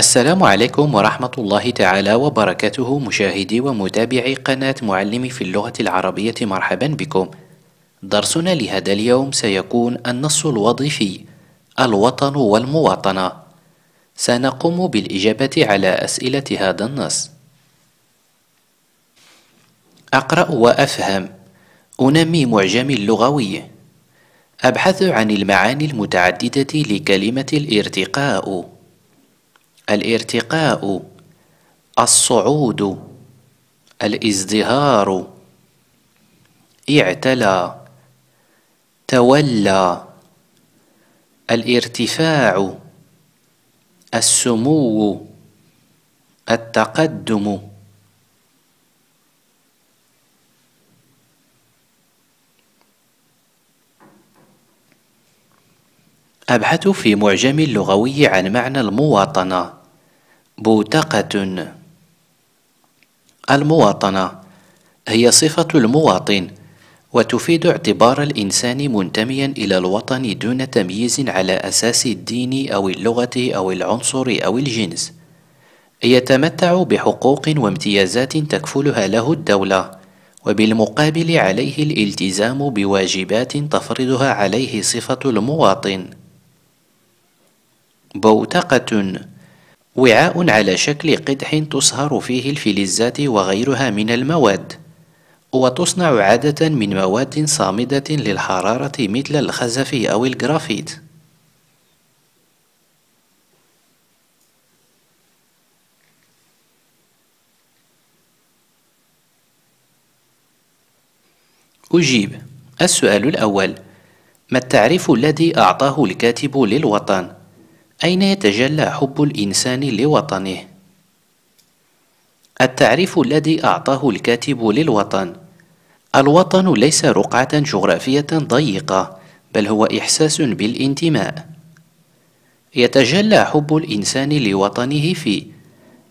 السلام عليكم ورحمة الله تعالى وبركاته مشاهدي ومتابعي قناة معلمي في اللغة العربية مرحبا بكم درسنا لهذا اليوم سيكون النص الوظيفي الوطن والمواطنة سنقوم بالإجابة على أسئلة هذا النص أقرأ وأفهم أنمي معجمي اللغوي أبحث عن المعاني المتعددة لكلمة الارتقاء الارتقاء الصعود الازدهار اعتلى تولى الارتفاع السمو التقدم أبحث في معجم اللغوي عن معنى المواطنة بوتقة المواطنة هي صفة المواطن وتفيد اعتبار الإنسان منتميا إلى الوطن دون تمييز على أساس الدين أو اللغة أو العنصر أو الجنس يتمتع بحقوق وامتيازات تكفلها له الدولة وبالمقابل عليه الالتزام بواجبات تفرضها عليه صفة المواطن بوتقة وعاء على شكل قدح تصهر فيه الفلزات وغيرها من المواد وتصنع عادة من مواد صامدة للحرارة مثل الخزف أو الجرافيت أجيب السؤال الأول ما التعريف الذي أعطاه الكاتب للوطن؟ أين يتجلى حب الإنسان لوطنه؟ التعريف الذي أعطاه الكاتب للوطن الوطن ليس رقعة جغرافية ضيقة بل هو إحساس بالانتماء يتجلى حب الإنسان لوطنه في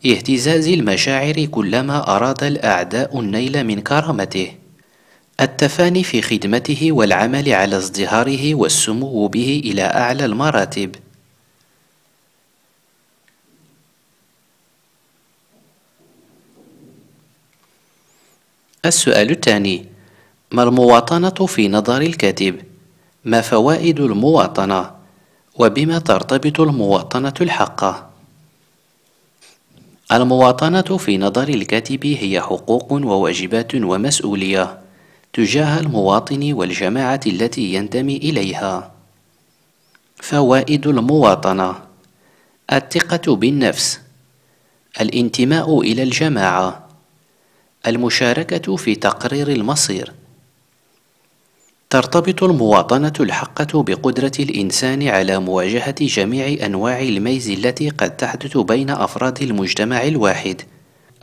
اهتزاز المشاعر كلما أراد الأعداء النيل من كرامته التفاني في خدمته والعمل على ازدهاره والسمو به إلى أعلى المراتب السؤال الثاني ما المواطنة في نظر الكاتب؟ ما فوائد المواطنة؟ وبما ترتبط المواطنة الحقة؟ المواطنة في نظر الكاتب هي حقوق وواجبات ومسؤولية تجاه المواطن والجماعة التي ينتمي إليها. فوائد المواطنة: الثقة بالنفس، الانتماء إلى الجماعة، المشاركة في تقرير المصير ترتبط المواطنة الحقة بقدرة الإنسان على مواجهة جميع أنواع الميز التي قد تحدث بين أفراد المجتمع الواحد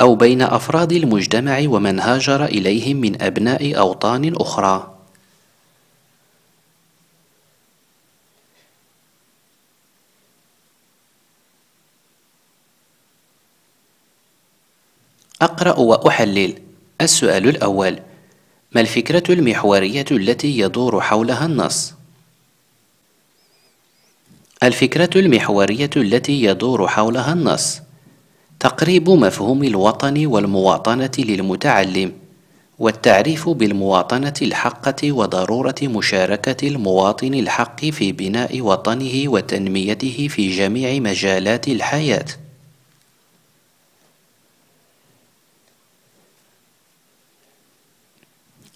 أو بين أفراد المجتمع ومن هاجر إليهم من أبناء أوطان أخرى أقرأ وأحلل السؤال الأول ما الفكرة المحورية التي يدور حولها النص؟ الفكرة المحورية التي يدور حولها النص تقريب مفهوم الوطن والمواطنة للمتعلم والتعريف بالمواطنة الحقة وضرورة مشاركة المواطن الحق في بناء وطنه وتنميته في جميع مجالات الحياة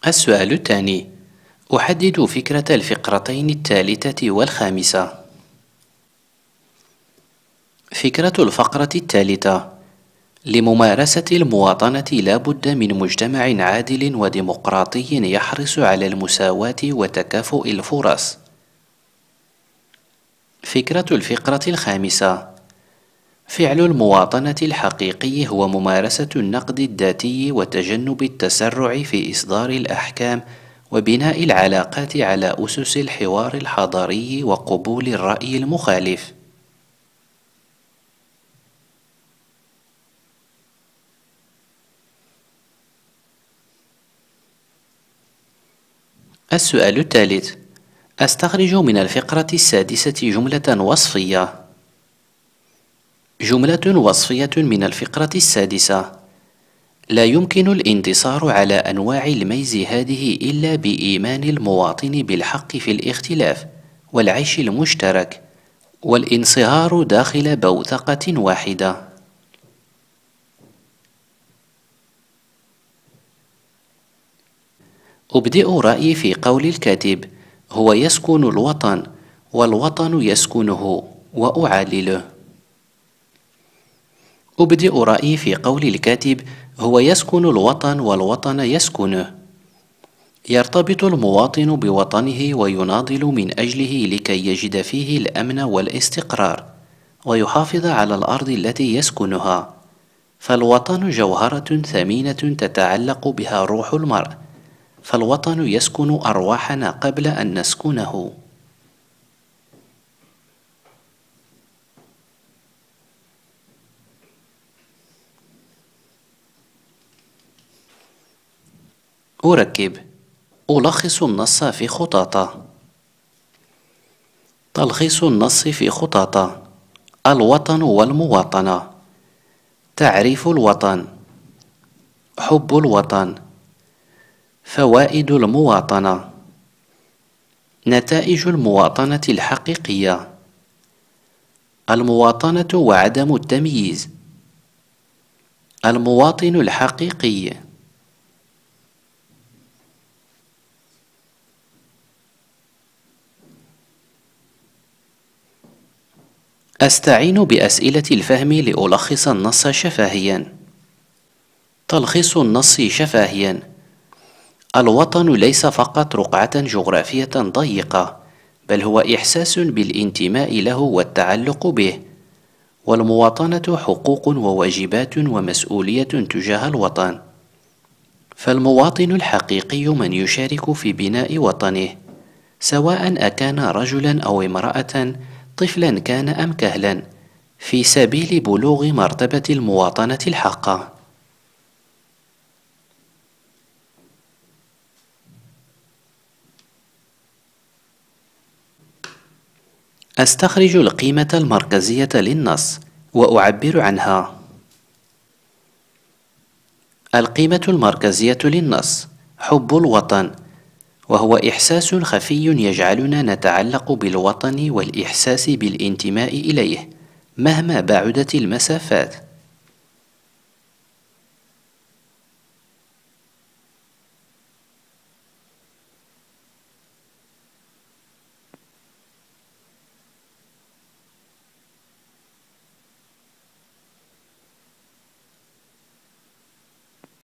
السؤال الثاني أحدد فكرة الفقرتين الثالثة والخامسة فكرة الفقرة الثالثة لممارسة المواطنة لا بد من مجتمع عادل وديمقراطي يحرص على المساواة وتكافؤ الفرص فكرة الفقرة الخامسة فعل المواطنة الحقيقي هو ممارسة النقد الذاتي وتجنب التسرع في إصدار الأحكام وبناء العلاقات على أسس الحوار الحضاري وقبول الرأي المخالف السؤال الثالث أستخرج من الفقرة السادسة جملة وصفية جملة وصفية من الفقرة السادسة لا يمكن الانتصار على أنواع الميز هذه إلا بإيمان المواطن بالحق في الاختلاف والعيش المشترك والانصهار داخل بوتقة واحدة أبدئ رأيي في قول الكاتب هو يسكن الوطن والوطن يسكنه وأعلله أبدئ رأيي في قول الكاتب هو يسكن الوطن والوطن يسكنه يرتبط المواطن بوطنه ويناضل من أجله لكي يجد فيه الأمن والاستقرار ويحافظ على الأرض التي يسكنها فالوطن جوهرة ثمينة تتعلق بها روح المرء فالوطن يسكن أرواحنا قبل أن نسكنه أركب ألخص النص في خطاطة تلخيص النص في خطاطة الوطن والمواطنة تعريف الوطن حب الوطن فوائد المواطنة نتائج المواطنة الحقيقية المواطنة وعدم التمييز المواطن الحقيقي أستعين بأسئلة الفهم لألخص النص شفاهيا تلخيص النص شفاهيا الوطن ليس فقط رقعة جغرافية ضيقة بل هو إحساس بالانتماء له والتعلق به والمواطنة حقوق وواجبات ومسؤولية تجاه الوطن فالمواطن الحقيقي من يشارك في بناء وطنه سواء أكان رجلا أو امرأة طفلا كان أم كهلا في سبيل بلوغ مرتبة المواطنة الحقة أستخرج القيمة المركزية للنص وأعبر عنها القيمة المركزية للنص حب الوطن وهو إحساس خفي يجعلنا نتعلق بالوطن والإحساس بالانتماء إليه مهما بعدت المسافات